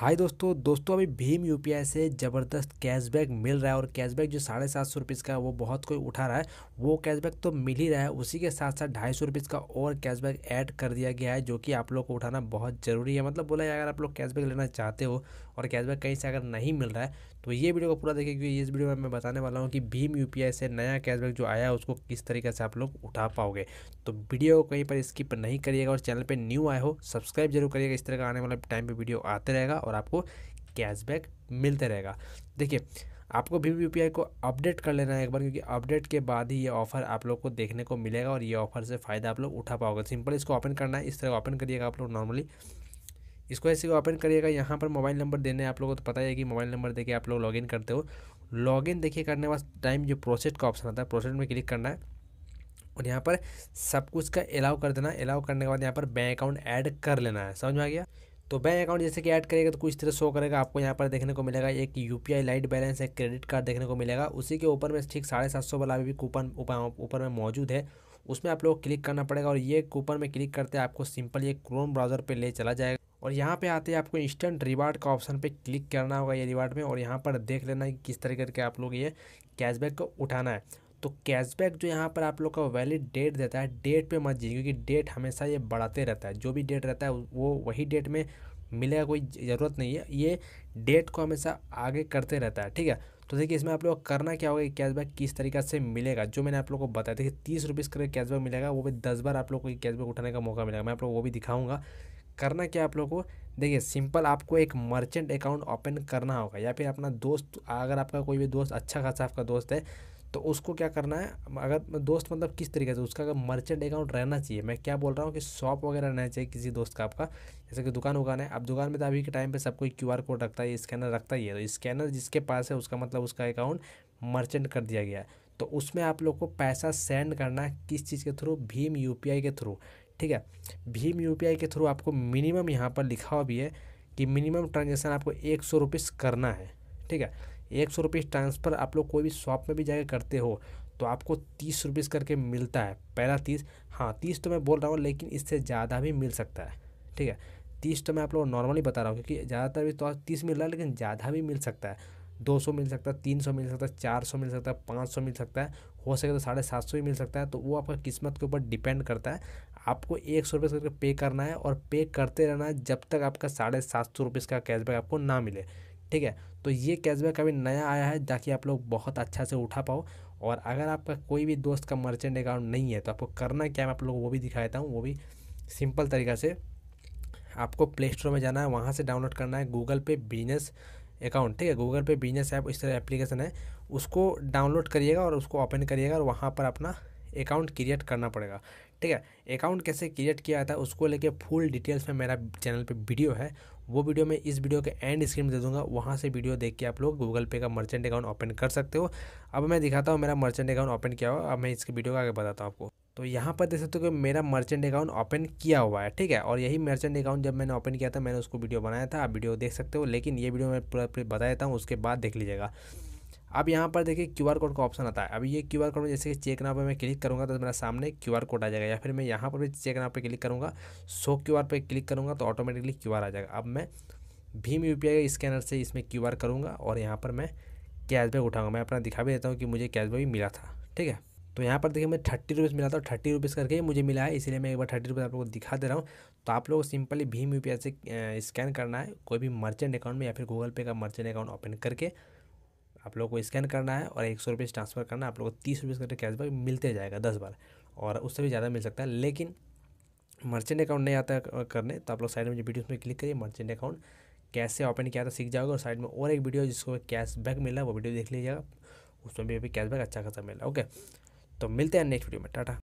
हाय दोस्तों दोस्तों अभी भीम यू से ज़बरदस्त कैशबैक मिल रहा है और कैशबैक जो साढ़े सात सौ रुपीज़ का वो बहुत कोई उठा रहा है वो कैशबैक तो मिल ही रहा है उसी के साथ साथ ढाई सौ रुपीज़ का और कैशबैक ऐड कर दिया गया है जो कि आप लोग को उठाना बहुत ज़रूरी है मतलब बोला अगर आप लोग कैशबैक लेना चाहते हो और कैशबैक कहीं से अगर नहीं मिल रहा है तो ये वीडियो को पूरा देखिए क्योंकि इस वीडियो में मैं बताने वाला हूँ कि भीम यू से नया कैशबैक जो आया है उसको किस तरीके से आप लोग उठा पाओगे तो वीडियो को कहीं पर स्किप नहीं करिएगा और चैनल पर न्यू आए हो सब्सक्राइब जरूर करिएगा इस तरह का आने वाले टाइम पर वीडियो आते रहेगा पर आपको कैशबैक मिलते रहेगा देखिए आपको भीम यू को अपडेट कर लेना है एक बार क्योंकि अपडेट के बाद ही ये ऑफर आप लोग को देखने को मिलेगा और ये ऑफर से फ़ायदा आप लोग उठा पाओगे सिंपल इसको ओपन करना है इस तरह ओपन करिएगा आप लोग नॉर्मली इसको ऐसे ओपन करिएगा यहाँ पर मोबाइल नंबर देने आप लोगों को तो पता है कि मोबाइल नंबर देके आप लोग लॉगिन करते हो लॉगिन देखिए करने के टाइम जो प्रोसेस का ऑप्शन आता है प्रोसेस में क्लिक करना है और यहाँ पर सब कुछ का अलाउ कर देना अलाउ करने के बाद यहाँ पर बैंक अकाउंट ऐड कर लेना है समझ में आ गया तो बैंक अकाउंट जैसे कि ऐड करेगा तो कुछ तरह शो करेगा आपको यहाँ पर देखने को मिलेगा एक U P I lite balance एक क्रेडिट कार्ड देखने को मिलेगा उसी के ऊपर में ठीक साढ़े सात सौ वाला भी कूपन ऊपर में मौजूद है उसमें आप लोग क्लिक करना पड़ेगा और ये कूपन में क्लिक करते आपको सिंपल ये क्रोम ब्राउजर पर ले चला जाएगा और यहाँ पे आते हैं आपको इंस्टेंट रिवार्ड का ऑप्शन पे क्लिक करना होगा ये रिवार्ड में और यहाँ पर देख लेना है कि किस तरीके के आप लोग ये कैशबैक को उठाना है तो कैशबैक जो यहाँ पर आप लोग का वैलिड डेट देता है डेट पे मत जाइए क्योंकि डेट हमेशा ये बढ़ाते रहता है जो भी डेट रहता है वो वही डेट में मिलेगा कोई ज़रूरत नहीं है ये डेट को हमेशा आगे करते रहता है ठीक है तो देखिए इसमें आप लोग करना क्या होगा कि कैशबैक किस तरीका से मिलेगा जो मैंने आप लोग को बताया देखिए तीस रुपीज़ करके कैशबैक मिलेगा वो भी दस बार आप लोग को कैशबैक उठाने का मौका मिलेगा मैं आप लोग वो भी दिखाऊंगा करना क्या आप लोग को देखिए सिंपल आपको एक मर्चेंट अकाउंट ओपन करना होगा या फिर अपना दोस्त अगर आपका कोई भी दोस्त अच्छा खासा आपका दोस्त है तो उसको क्या करना है अगर दोस्त मतलब किस तरीके से उसका अगर मर्चेंट अकाउंट रहना चाहिए मैं क्या बोल रहा हूँ कि शॉप वगैरह रहना चाहिए किसी दोस्त का आपका जैसे कि दुकान वुकान है अब दुकान में तो अभी के टाइम पे सब कोई क्यू कोड रखता है स्कैनर रखता ही है तो स्कैनर जिसके पास है उसका मतलब उसका अकाउंट मर्चेंट कर दिया गया तो उसमें आप लोग को पैसा सेंड करना है किस चीज़ के थ्रू भीम यू के थ्रू ठीक है भीम यू के थ्रू आपको मिनिमम यहाँ पर लिखा हुआ भी है कि मिनिमम ट्रांजेक्शन आपको एक सौ करना है ठीक है एक सौ रुपीज़ ट्रांसफ़र आप लोग कोई भी शॉप में भी जाकर करते हो तो आपको तीस रुपीज़ करके मिलता है पहला तीस हाँ तीस तो मैं बोल रहा हूँ लेकिन इससे ज़्यादा भी मिल सकता है ठीक है तीस तो मैं आप लोग नॉर्मली बता रहा हूँ क्योंकि ज़्यादातर भी तो तीस मिल रहा है लेकिन ज़्यादा भी मिल सकता है दो सौ मिल सकता है तीन सौ मिल सकता है चार सौ मिल सकता है पाँच सौ मिल सकता है हो सके तो साढ़े सात सौ भी मिल सकता है तो वो आपका किस्मत के ऊपर डिपेंड करता है आपको एक सौ रुपये करके पे करना है और पे करते रहना है जब तक आपका साढ़े सात सौ रुपये का कैशबैक आपको ना मिले ठीक है तो ये कैशबैक अभी नया आया है ताकि आप लोग बहुत अच्छा से उठा पाओ और अगर आपका कोई भी दोस्त का मर्चेंट अकाउंट नहीं है तो आपको करना क्या मैं आप लोग वो भी दिखा देता हूँ वो भी सिंपल तरीका से आपको प्ले स्टोर में जाना है वहाँ से डाउनलोड करना है गूगल पे बिजनेस अकाउंट ठीक है गूगल पे बिजनेस ऐप इस तरह एप्लीकेशन है उसको डाउनलोड करिएगा और उसको ओपन करिएगा और वहाँ पर अपना अकाउंट क्रिएट करना पड़ेगा ठीक है अकाउंट कैसे क्रिएट किया था उसको लेके फुल डिटेल्स में मेरा चैनल पे वीडियो है वो वीडियो मैं इस वीडियो के एंड स्क्रीन में दे दूंगा वहाँ से वीडियो देख के आप लोग गूगल पे का मर्चेंट अकाउंट ओपन कर सकते हो अब मैं दिखाता हूँ मेरा मर्चेंट अकाउंट ओपन किया हुआ अब मैं इसके वीडियो का आगे बताता हूँ आपको तो यहाँ पर देख सकते हो कि मेरा मर्चेंट अकाउंट ओपन किया हुआ है ठीक है और यही मर्चेंट अकाउंट जब मैंने ओपन किया था मैंने उसको वीडियो बनाया था आप वीडियो देख सकते हो लेकिन ये वीडियो मैं पूरा बता देता हूँ उसके बाद देख लीजिएगा अब यहाँ पर देखिए क्यू आर कोड का ऑप्शन आता है अब ये क्यू आर कोड में जैसे कि चेक नाव पर मैं क्लिक करूँगा तो मेरा सामने क्यू आर कोड आ जाएगा या फिर मैं यहाँ पर भी चेक नाव पर क्लिक करूँगा सो क्यू आर पर क्लिक करूँगा तो ऑटोमेटिकली क्यू आर आ जाएगा अब मैं भीम यू पी स्कैनर से इसमें क्यू आर करूँगा और यहाँ पर मैं कैशबैक उठाऊँगा मैं अपना दिखा भी देता हूँ कि मुझे कैशबैक भी मिला था ठीक है तो यहाँ पर देखिए मैं थर्टी रुपीज़ मिला था थर्टी रुपीज़ करके मुझे मिला है इसलिए मैं एक बार थर्टी रुपीज़ आप लोगों को दिखा दे रहा हूँ तो आप लोगों को सिंपली भीम यू से स्कैन करना है कोई भी मर्चेंट अकाउंट में या फिर गूगल पे का मर्चेंट अकाउंट ओपन करके आप लोग को स्कैन करना है और एक सौ रुपये ट्रांसफ़र करना है आप लोग को तीस रुपये का कैशबैक मिलते जाएगा दस बार और उससे भी ज़्यादा मिल सकता है लेकिन मर्चेंट अकाउंट नहीं आता करने तो आप लोग साइड में जो वीडियो उसमें क्लिक करिए मर्चेंट अकाउंट कैसे ओपन किया था सीख जाओगे और साइड में और एक वीडियो जिसको कैशबैक मिला वो वीडियो देख लीजिएगा उसमें भी अभी कैशबैक अच्छा खासा मिला ओके तो मिलते हैं नेक्स्ट वीडियो में टाटा